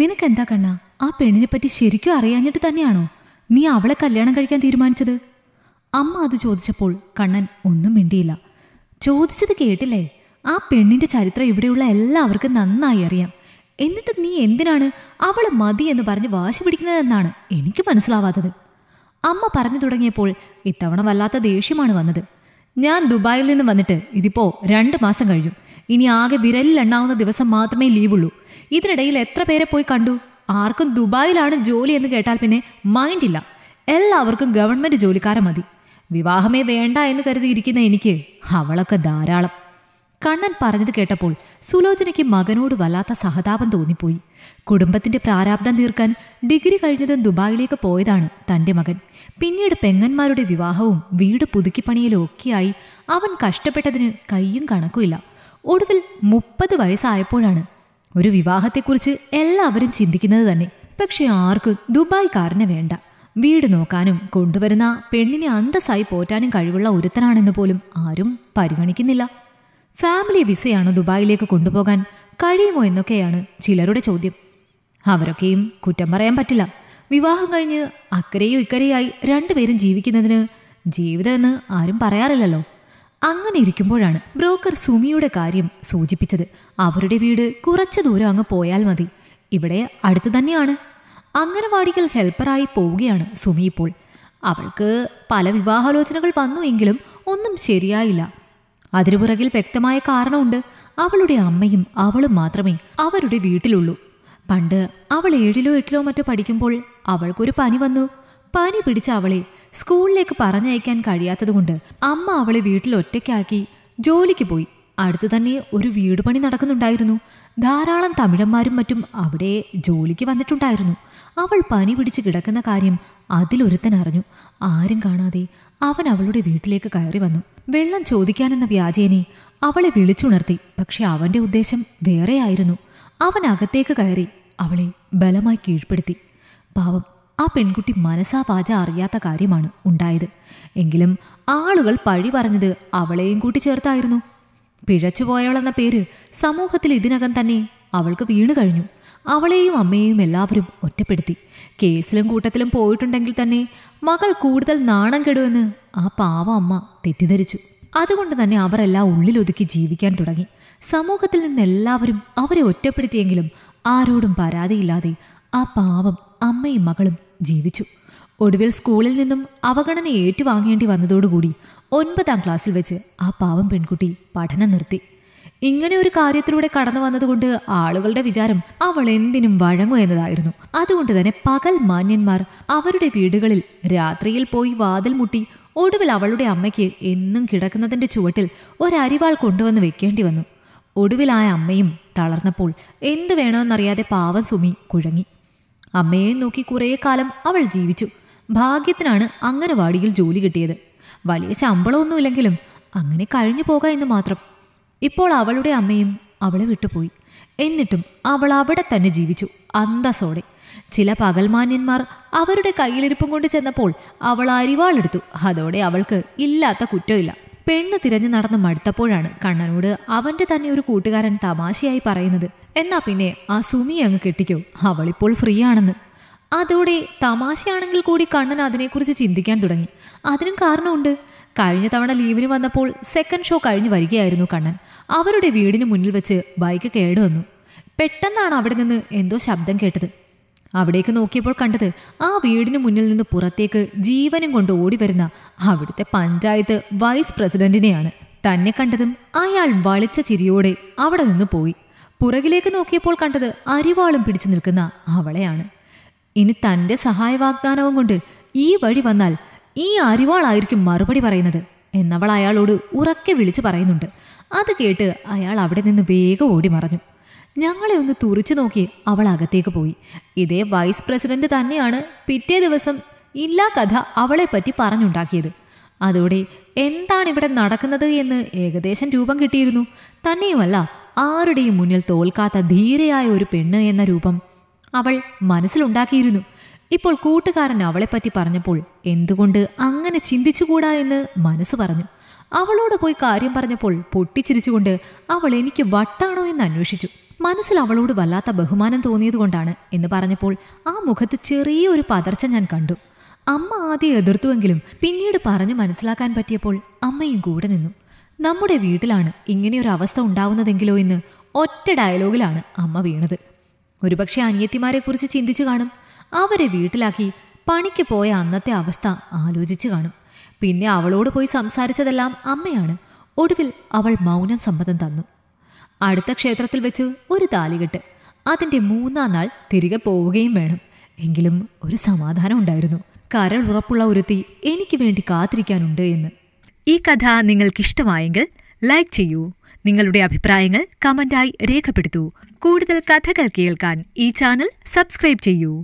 നിനക്കെന്താ കണ്ണ ആ പെണ്ണിനെ പറ്റി ശരിക്കും അറിയാഞ്ഞിട്ട് തന്നെയാണോ നീ അവളെ കല്യാണം കഴിക്കാൻ തീരുമാനിച്ചത് അമ്മ അത് ചോദിച്ചപ്പോൾ കണ്ണൻ ഒന്നും മിണ്ടിയില്ല ചോദിച്ചത് കേട്ടില്ലേ ആ പെണ്ണിന്റെ ചരിത്രം ഇവിടെയുള്ള എല്ലാവർക്കും നന്നായി അറിയാം എന്നിട്ട് നീ എന്തിനാണ് അവള് മതി എന്ന് പറഞ്ഞ് വാശി പിടിക്കുന്നതെന്നാണ് എനിക്ക് മനസ്സിലാവാത്തത് അമ്മ പറഞ്ഞു തുടങ്ങിയപ്പോൾ ഇത്തവണ വല്ലാത്ത ദേഷ്യമാണ് വന്നത് ഞാൻ ദുബായിൽ നിന്ന് വന്നിട്ട് ഇതിപ്പോ രണ്ട് മാസം കഴിഞ്ഞു ഇനി ആകെ വിരലിൽ എണ്ണാവുന്ന ദിവസം മാത്രമേ ലീവുള്ളൂ ഇതിനിടയിൽ എത്ര പേരെ പോയി കണ്ടു ആർക്കും ദുബായിലാണ് ജോലി എന്ന് കേട്ടാൽ പിന്നെ മൈൻഡ് ഇല്ല എല്ലാവർക്കും ഗവൺമെൻറ് ജോലിക്കാരെ മതി വിവാഹമേ വേണ്ട എന്ന് കരുതിയിരിക്കുന്ന എനിക്ക് അവളൊക്കെ ധാരാളം കണ്ണൻ പറഞ്ഞത് കേട്ടപ്പോൾ സുലോചനയ്ക്ക് മകനോട് വല്ലാത്ത സഹതാപം തോന്നിപ്പോയി കുടുംബത്തിന്റെ പ്രാരാബ്ദം തീർക്കാൻ ഡിഗ്രി കഴിഞ്ഞതും ദുബായിലേക്ക് പോയതാണ് തന്റെ മകൻ പിന്നീട് പെങ്ങന്മാരുടെ വിവാഹവും വീട് പുതുക്കിപ്പണിയിലും ഒക്കെയായി അവൻ കഷ്ടപ്പെട്ടതിന് കയ്യും കണക്കുമില്ല ഒടുവിൽ മുപ്പത് വയസ്സായപ്പോഴാണ് ഒരു വിവാഹത്തെക്കുറിച്ച് എല്ലാവരും ചിന്തിക്കുന്നത് തന്നെ പക്ഷെ ആർക്കും ദുബായ്ക്കാരനെ വേണ്ട വീട് നോക്കാനും കൊണ്ടുവരുന്ന പെണ്ണിനെ അന്തസ്സായി പോറ്റാനും കഴിവുള്ള ഒരുത്തനാണെന്ന് പോലും ആരും പരിഗണിക്കുന്നില്ല ഫാമിലി വിസയാണ് ദുബായിലേക്ക് കൊണ്ടുപോകാൻ കഴിയുമോ എന്നൊക്കെയാണ് ചിലരുടെ ചോദ്യം അവരൊക്കെയും കുറ്റം പറയാൻ പറ്റില്ല വിവാഹം കഴിഞ്ഞ് അക്കരയോ ഇക്കരയായി രണ്ടുപേരും ജീവിക്കുന്നതിന് ജീവിതമെന്ന് ആരും പറയാറില്ലല്ലോ അങ്ങനെ ഇരിക്കുമ്പോഴാണ് ബ്രോക്കർ സുമിയുടെ കാര്യം സൂചിപ്പിച്ചത് അവരുടെ വീട് കുറച്ച് ദൂരം അങ്ങ് പോയാൽ മതി ഇവിടെ അടുത്ത് തന്നെയാണ് അംഗനവാടികൾ ഹെൽപ്പറായി പോവുകയാണ് സുമി ഇപ്പോൾ അവൾക്ക് പല വിവാഹാലോചനകൾ വന്നു എങ്കിലും ഒന്നും ശരിയായില്ല അതിനു പുറകിൽ വ്യക്തമായ കാരണമുണ്ട് അവളുടെ അമ്മയും അവളും മാത്രമേ അവരുടെ വീട്ടിലുള്ളൂ പണ്ട് അവൾ ഏഴിലോ എട്ടിലോ മറ്റോ പഠിക്കുമ്പോൾ അവൾക്കൊരു പനി വന്നു പനി പിടിച്ച അവളെ സ്കൂളിലേക്ക് പറഞ്ഞയക്കാൻ കഴിയാത്തതുകൊണ്ട് അമ്മ അവളെ വീട്ടിൽ ഒറ്റയ്ക്കാക്കി ജോലിക്ക് പോയി അടുത്തു തന്നെ ഒരു വീട് പണി നടക്കുന്നുണ്ടായിരുന്നു ധാരാളം തമിഴന്മാരും മറ്റും അവിടെ ജോലിക്ക് വന്നിട്ടുണ്ടായിരുന്നു അവൾ പനി പിടിച്ച് കിടക്കുന്ന കാര്യം അതിലൊരുത്തൻ അറിഞ്ഞു ആരും കാണാതെ അവൻ അവളുടെ വീട്ടിലേക്ക് കയറി വന്നു വെള്ളം ചോദിക്കാനെന്ന വ്യാജേനെ അവളെ വിളിച്ചുണർത്തി പക്ഷെ അവന്റെ ഉദ്ദേശം വേറെയായിരുന്നു അവൻ അകത്തേക്ക് കയറി അവളെ ബലമായി കീഴ്പ്പെടുത്തി പാവം ആ പെൺകുട്ടി മനസ്സാ വാച അറിയാത്ത കാര്യമാണ് ഉണ്ടായത് എങ്കിലും ആളുകൾ പഴി പറഞ്ഞത് അവളെയും കൂട്ടി ചേർത്തായിരുന്നു പിഴച്ചുപോയവളെന്ന പേര് സമൂഹത്തിൽ ഇതിനകം തന്നെ അവൾക്ക് വീണു കഴിഞ്ഞു അവളെയും അമ്മയെയും എല്ലാവരും ഒറ്റപ്പെടുത്തി കേസിലും കൂട്ടത്തിലും പോയിട്ടുണ്ടെങ്കിൽ തന്നെ മകൾ കൂടുതൽ നാണം കെടുവെന്ന് ആ പാവ അമ്മ തെറ്റിദ്ധരിച്ചു അതുകൊണ്ട് തന്നെ അവരെല്ലാം ഉള്ളിലൊതുക്കി ജീവിക്കാൻ തുടങ്ങി സമൂഹത്തിൽ നിന്ന് എല്ലാവരും അവരെ ഒറ്റപ്പെടുത്തിയെങ്കിലും ആരോടും പരാതിയില്ലാതെ ആ പാവം അമ്മയും മകളും ജീവിച്ചു ഒടുവിൽ സ്കൂളിൽ നിന്നും അവഗണന ഏറ്റുവാങ്ങേണ്ടി വന്നതോടുകൂടി ഒൻപതാം ക്ലാസ്സിൽ വെച്ച് ആ പാവം പെൺകുട്ടി പഠനം നിർത്തി ഇങ്ങനെ ഒരു കാര്യത്തിലൂടെ കടന്നു വന്നതുകൊണ്ട് ആളുകളുടെ വിചാരം അവൾ എന്തിനും വഴങ്ങും എന്നതായിരുന്നു അതുകൊണ്ട് തന്നെ പകൽ മാന്യന്മാർ അവരുടെ വീടുകളിൽ രാത്രിയിൽ പോയി വാതിൽ മുട്ടി ഒടുവിൽ അവളുടെ അമ്മയ്ക്ക് എന്നും കിടക്കുന്നതിന്റെ ചുവട്ടിൽ ഒരരിവാൾ കൊണ്ടുവന്ന് വെക്കേണ്ടി വന്നു ഒടുവിലായ അമ്മയും തളർന്നപ്പോൾ എന്തു വേണമെന്നറിയാതെ പാവം സുമി കുഴങ്ങി അമ്മയെ നോക്കി കുറേ കാലം അവൾ ജീവിച്ചു ഭാഗ്യത്തിനാണ് അംഗനവാടിയിൽ ജോലി കിട്ടിയത് വലിയ ശമ്പളമൊന്നുമില്ലെങ്കിലും അങ്ങനെ കഴിഞ്ഞു പോക എന്ന് മാത്രം ഇപ്പോൾ അവളുടെ അമ്മയും അവളെ വിട്ടുപോയി എന്നിട്ടും അവൾ അവിടെ തന്നെ ജീവിച്ചു അന്തസോടെ ചില പകൽമാന്യന്മാർ അവരുടെ കയ്യിലിരിപ്പും കൊണ്ട് ചെന്നപ്പോൾ അവൾ അരിവാളെടുത്തു അതോടെ അവൾക്ക് ഇല്ലാത്ത കുറ്റമില്ല പെണ്ണ് തിരഞ്ഞു നടന്ന് മടുത്തപ്പോഴാണ് കണ്ണനോട് അവൻ്റെ തന്നെ ഒരു കൂട്ടുകാരൻ തമാശയായി പറയുന്നത് എന്നാ പിന്നെ ആ സുമി അങ്ങ് കെട്ടിക്കോ അവളിപ്പോൾ ഫ്രീ ആണെന്ന് അതോടെ തമാശയാണെങ്കിൽ കൂടി കണ്ണൻ അതിനെക്കുറിച്ച് ചിന്തിക്കാൻ തുടങ്ങി അതിനും കാരണമുണ്ട് കഴിഞ്ഞ തവണ ലീവിന് വന്നപ്പോൾ സെക്കൻഡ് ഷോ കഴിഞ്ഞ് വരികയായിരുന്നു കണ്ണൻ അവരുടെ വീടിന് മുന്നിൽ വെച്ച് ബൈക്ക് കേടുവന്നു പെട്ടെന്നാണ് അവിടെ നിന്ന് എന്തോ ശബ്ദം കേട്ടത് അവിടേക്ക് നോക്കിയപ്പോൾ കണ്ടത് ആ വീടിന് മുന്നിൽ നിന്ന് പുറത്തേക്ക് ജീവനും കൊണ്ട് ഓടി വരുന്ന അവിടുത്തെ പഞ്ചായത്ത് വൈസ് പ്രസിഡന്റിനെയാണ് തന്നെ കണ്ടതും അയാൾ വളിച്ച ചിരിയോടെ അവിടെ നിന്ന് പോയി പുറകിലേക്ക് നോക്കിയപ്പോൾ കണ്ടത് അരിവാളും പിടിച്ചു നിൽക്കുന്ന അവളെയാണ് ഇനി തൻ്റെ സഹായ വാഗ്ദാനവും കൊണ്ട് ഈ വഴി വന്നാൽ ഈ അരിവാളായിരിക്കും മറുപടി പറയുന്നത് എന്നവൾ അയാളോട് ഉറക്കെ വിളിച്ചു പറയുന്നുണ്ട് അത് കേട്ട് അയാൾ അവിടെ നിന്ന് വേഗം ഓടി മറഞ്ഞു ഞങ്ങളെ ഒന്ന് തുറിച്ചു നോക്കി അവൾ അകത്തേക്ക് പോയി ഇതേ വൈസ് പ്രസിഡന്റ് തന്നെയാണ് പിറ്റേ ദിവസം ഇല്ലാ കഥ അവളെപ്പറ്റി പറഞ്ഞുണ്ടാക്കിയത് അതോടെ എന്താണ് ഇവിടെ നടക്കുന്നത് എന്ന് ഏകദേശം രൂപം കിട്ടിയിരുന്നു തന്നെയുമല്ല ആരുടെയും മുന്നിൽ തോൽക്കാത്ത ധീരയായ ഒരു പെണ്ണ് എന്ന രൂപം അവൾ മനസ്സിലുണ്ടാക്കിയിരുന്നു ഇപ്പോൾ കൂട്ടുകാരൻ അവളെപ്പറ്റി പറഞ്ഞപ്പോൾ എന്തുകൊണ്ട് അങ്ങനെ ചിന്തിച്ചുകൂടാ എന്ന് മനസ്സ് പറഞ്ഞു അവളോട് പോയി കാര്യം പറഞ്ഞപ്പോൾ പൊട്ടിച്ചിരിച്ചുകൊണ്ട് അവൾ എനിക്ക് വട്ടാണോ എന്ന് അന്വേഷിച്ചു മനസ്സിൽ അവളോട് വല്ലാത്ത ബഹുമാനം തോന്നിയതുകൊണ്ടാണ് എന്ന് പറഞ്ഞപ്പോൾ ആ മുഖത്ത് ചെറിയ ഒരു പതർച്ച ഞാൻ കണ്ടു അമ്മ ആദ്യം എതിർത്തുവെങ്കിലും പിന്നീട് പറഞ്ഞു മനസ്സിലാക്കാൻ പറ്റിയപ്പോൾ അമ്മയും കൂടെ നിന്നു നമ്മുടെ വീട്ടിലാണ് ഇങ്ങനെയൊരു അവസ്ഥ ഉണ്ടാവുന്നതെങ്കിലോ എന്ന് ഒറ്റ ഡയലോഗിലാണ് അമ്മ വീണത് ഒരുപക്ഷെ കുറിച്ച് ചിന്തിച്ചു കാണും അവരെ വീട്ടിലാക്കി പണിക്ക് പോയ അന്നത്തെ അവസ്ഥ ആലോചിച്ചു കാണും പിന്നെ അവളോട് പോയി സംസാരിച്ചതെല്ലാം അമ്മയാണ് ഒടുവിൽ അവൾ മൗനം സമ്മതം തന്നു അടുത്ത ക്ഷേത്രത്തിൽ വെച്ച് ഒരു താലികെട്ട് അതിൻ്റെ മൂന്നാം നാൾ തിരികെ പോവുകയും വേണം എങ്കിലും ഒരു സമാധാനം ഉണ്ടായിരുന്നു കരൾ ഉറപ്പുള്ള ഒരുത്തി എനിക്ക് വേണ്ടി കാത്തിരിക്കാനുണ്ട് എന്ന് ഈ കഥ നിങ്ങൾക്കിഷ്ടമായെങ്കിൽ ലൈക്ക് ചെയ്യൂ നിങ്ങളുടെ അഭിപ്രായങ്ങൾ കമന്റായി രേഖപ്പെടുത്തൂ കൂടുതൽ കഥകൾ കേൾക്കാൻ ഈ ചാനൽ സബ്സ്ക്രൈബ് ചെയ്യൂ